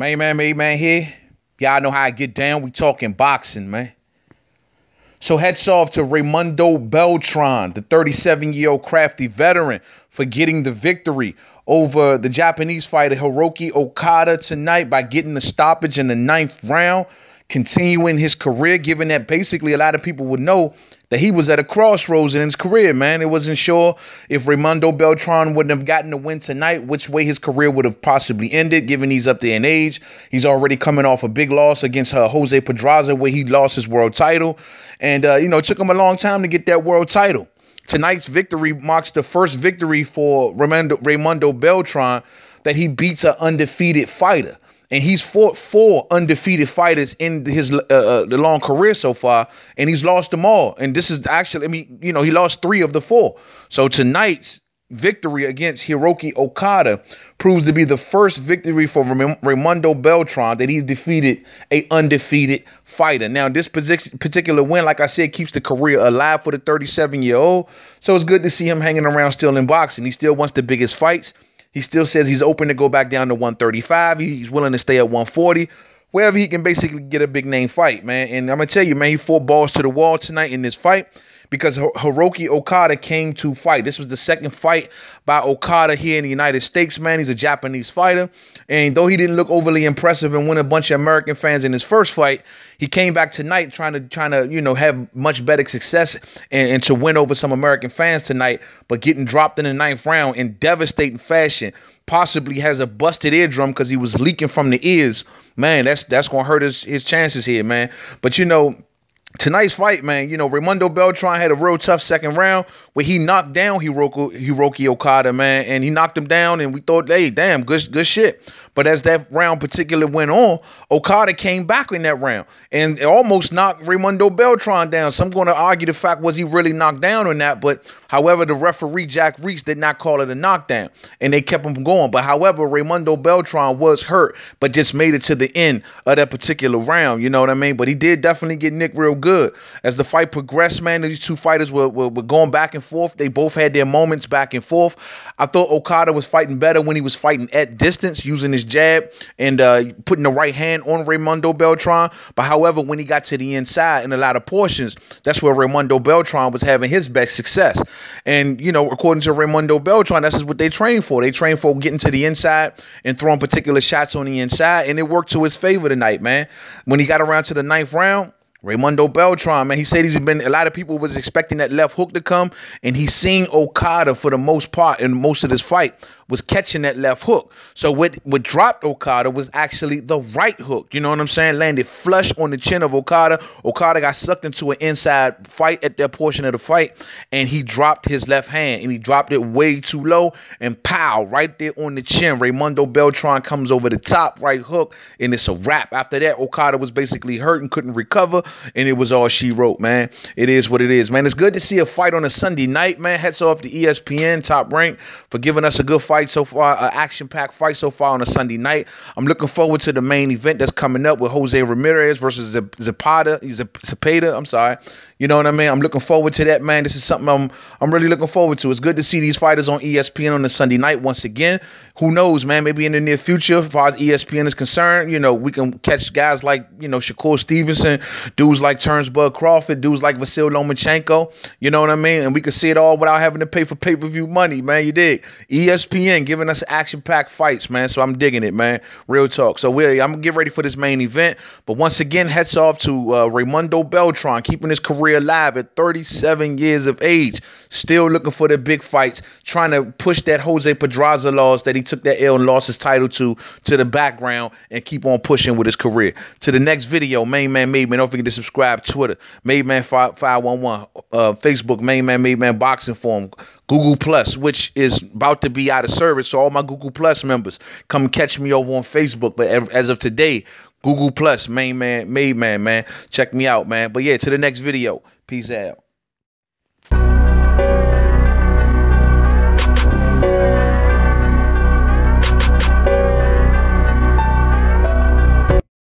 Hey man, hey man here. Y'all know how I get down. We talking boxing, man. So heads off to Raimundo Beltran, the 37 year old crafty veteran, for getting the victory over the Japanese fighter Hiroki Okada tonight by getting the stoppage in the ninth round, continuing his career, given that basically a lot of people would know that he was at a crossroads in his career, man. It wasn't sure if Raimondo Beltran wouldn't have gotten the win tonight, which way his career would have possibly ended, given he's up there in age. He's already coming off a big loss against uh, Jose Pedraza, where he lost his world title. And, uh, you know, it took him a long time to get that world title. Tonight's victory marks the first victory for Raimondo, Beltran that he beats an undefeated fighter and he's fought four undefeated fighters in his uh, uh long career so far, and he's lost them all. And this is actually, I mean, you know, he lost three of the four. So tonight's victory against Hiroki Okada proves to be the first victory for Raimondo Beltran that he's defeated a undefeated fighter. Now, this particular win, like I said, keeps the career alive for the 37 year old. So it's good to see him hanging around still in boxing. He still wants the biggest fights. He still says he's open to go back down to 135. He's willing to stay at 140, wherever he can basically get a big name fight, man. And I'm gonna tell you, man, he fought balls to the wall tonight in this fight because Hiroki Okada came to fight. This was the second fight by Okada here in the United States, man. He's a Japanese fighter. And though he didn't look overly impressive and win a bunch of American fans in his first fight, he came back tonight trying to trying to, you know, have much better success and, and to win over some American fans tonight, but getting dropped in the ninth round in devastating fashion possibly has a busted eardrum because he was leaking from the ears. Man, that's that's gonna hurt his, his chances here, man. But you know, tonight's fight, man, you know, Raimondo Beltran had a real tough second round where he knocked down Hiroki, Hiroki Okada, man, and he knocked him down, and we thought, hey, damn, good, good shit. But as that round particularly went on, Okada came back in that round and almost knocked Raimondo Beltran down. So I'm going to argue the fact was he really knocked down or not. But however, the referee Jack Reese did not call it a knockdown and they kept him going. But however, Raimondo Beltran was hurt, but just made it to the end of that particular round. You know what I mean? But he did definitely get Nick real good. As the fight progressed, man, these two fighters were, were, were going back and forth. They both had their moments back and forth. I thought Okada was fighting better when he was fighting at distance, using his jab and uh, putting the right hand on Raymundo Beltran. But however, when he got to the inside in a lot of portions, that's where Raymundo Beltran was having his best success. And, you know, according to Raymundo Beltran, that's what they train for. They train for getting to the inside and throwing particular shots on the inside. And it worked to his favor tonight, man. When he got around to the ninth round, Raymundo Beltran, man, he said he's been a lot of people was expecting that left hook to come, and he's seen Okada for the most part in most of this fight was catching that left hook. So what what dropped Okada was actually the right hook. You know what I'm saying? Landed flush on the chin of Okada. Okada got sucked into an inside fight at that portion of the fight, and he dropped his left hand and he dropped it way too low and pow right there on the chin. Raymundo Beltran comes over the top right hook, and it's a wrap. After that, Okada was basically hurt and couldn't recover, and it was all she wrote, man. It is what it is, man. It's good to see a fight on a Sunday night, man. Hats off to ESPN, top rank, for giving us a good fight fight so far, action packed fight so far on a Sunday night. I'm looking forward to the main event that's coming up with Jose Ramirez versus Zapata. Zapata, I'm sorry. You know what I mean? I'm looking forward to that, man. This is something I'm I'm really looking forward to. It's good to see these fighters on ESPN on a Sunday night once again. Who knows, man? Maybe in the near future, as far as ESPN is concerned, you know, we can catch guys like, you know, Shakur Stevenson, dudes like Turnsbud Crawford, dudes like Vasil Lomachenko. You know what I mean? And we can see it all without having to pay for pay-per-view money, man. You dig? ESPN giving us action packed fights, man. So I'm digging it, man. Real talk. So we I'm gonna get ready for this main event. But once again, heads off to uh, Raymundo Beltran, keeping his career alive at 37 years of age, still looking for the big fights, trying to push that Jose Pedraza loss that he took that L and lost his title to to the background and keep on pushing with his career. To the next video, main man, made man. Don't forget to subscribe. Twitter, main man five five one one. Uh, Facebook, main man, made man boxing form. Google Plus, which is about to be out of service. So all my Google Plus members, come catch me over on Facebook. But as of today, Google Plus, main man, main man, man, check me out, man. But yeah, to the next video. Peace out.